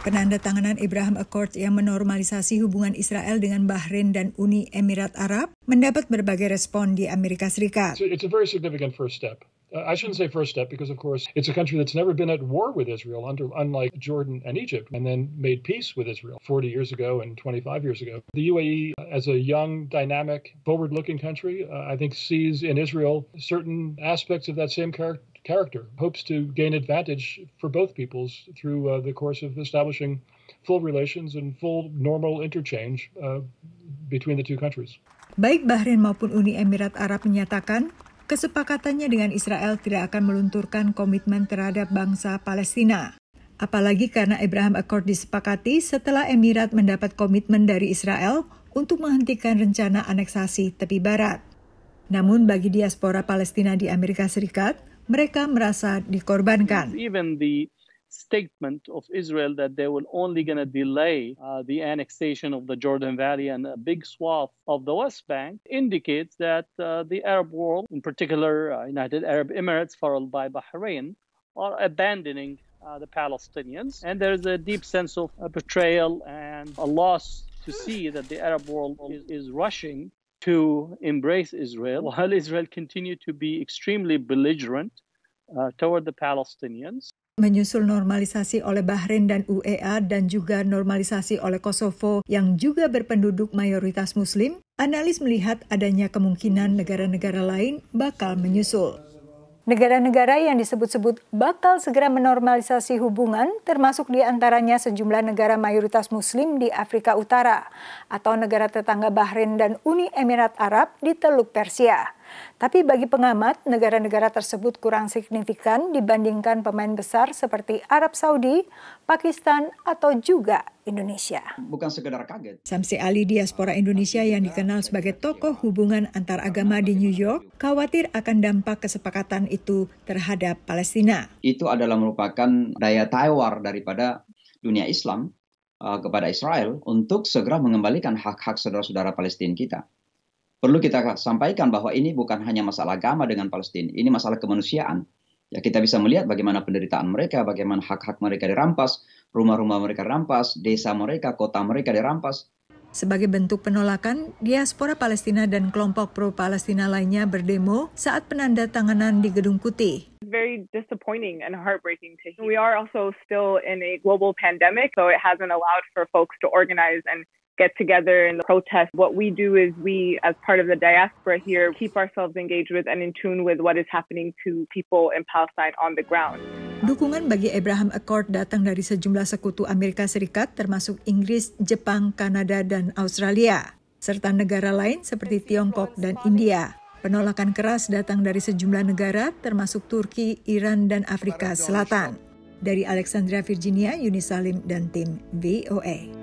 Penandatanganan Abraham Accord yang menormalisasi hubungan Israel dengan Bahrain dan Uni Emirat Arab mendapat berbagai respon di Amerika Serikat. It's a very significant first step. Uh, I shouldn't say first step because, of course, it's a country that's never been at war with Israel, under, unlike Jordan and Egypt, and then made peace with Israel 40 years ago and 25 years ago. The UAE, uh, as a young, dynamic, forward looking country, uh, I think sees in Israel certain aspects of that same character. character, hopes to gain advantage for both peoples through uh, the course of establishing full relations and full normal interchange uh, between the two countries. Baik Bahrain maupun Uni Emirat Arab menyatakan kesepakatannya dengan Israel tidak akan melunturkan komitmen terhadap bangsa Palestina. Apalagi karena Abraham Accord disepakati setelah Emirat mendapat komitmen dari Israel untuk menghentikan rencana aneksasi tepi barat. Namun bagi diaspora Palestina di Amerika Serikat, mereka merasa dikorbankan. Even the statement of Israel that they will only going to delay uh, the annexation of the Jordan Valley and a big swath of the West Bank indicates that uh, the Arab world, in particular uh, United Arab Emirates followed by Bahrain, are abandoning uh, the Palestinians. And there's a deep sense of uh, betrayal and a loss to see that the Arab world is, is rushing to embrace Israel while Israel continued to be extremely belligerent uh, toward the Palestinians. menyusul normalisasi oleh Bahrain dan UEA e dan juga normalisasi oleh Kosovo yang juga berpenduduk mayoritas muslim, analis melihat adanya kemungkinan negara-negara lain bakal menyusul. Negara-negara yang disebut-sebut bakal segera menormalisasi hubungan, termasuk diantaranya sejumlah negara mayoritas Muslim di Afrika Utara atau negara tetangga Bahrain dan Uni Emirat Arab di Teluk Persia. Tapi bagi pengamat, negara-negara tersebut kurang signifikan dibandingkan pemain besar seperti Arab Saudi, Pakistan, atau juga Indonesia. Bukan sekedar kaget. Samsi Ali diaspora Indonesia yang dikenal sebagai tokoh hubungan antar agama di New York khawatir akan dampak kesepakatan itu terhadap Palestina. Itu adalah merupakan daya tawar daripada dunia Islam eh, kepada Israel untuk segera mengembalikan hak-hak saudara-saudara Palestina kita perlu kita sampaikan bahwa ini bukan hanya masalah agama dengan Palestina, ini masalah kemanusiaan. Ya kita bisa melihat bagaimana penderitaan mereka, bagaimana hak-hak mereka dirampas, rumah-rumah mereka dirampas, desa mereka, kota mereka dirampas. Sebagai bentuk penolakan, diaspora Palestina dan kelompok pro-Palestina lainnya berdemo saat penanda tanganan di Gedung Putih. Very disappointing and heartbreaking to hear. We are also still in a global pandemic, so it hasn't allowed for folks to organize and get together in the protest. What we do is we, as part of the diaspora here, keep ourselves engaged with and in tune with what is happening to people in Palestine on the ground. Dukungan bagi Abraham Accord datang dari sejumlah sekutu Amerika Serikat termasuk Inggris, Jepang, Kanada, dan Australia, serta negara lain seperti Tiongkok dan India. Penolakan keras datang dari sejumlah negara termasuk Turki, Iran, dan Afrika Selatan. Dari Alexandria, Virginia, Yuni Salim, dan tim VOA.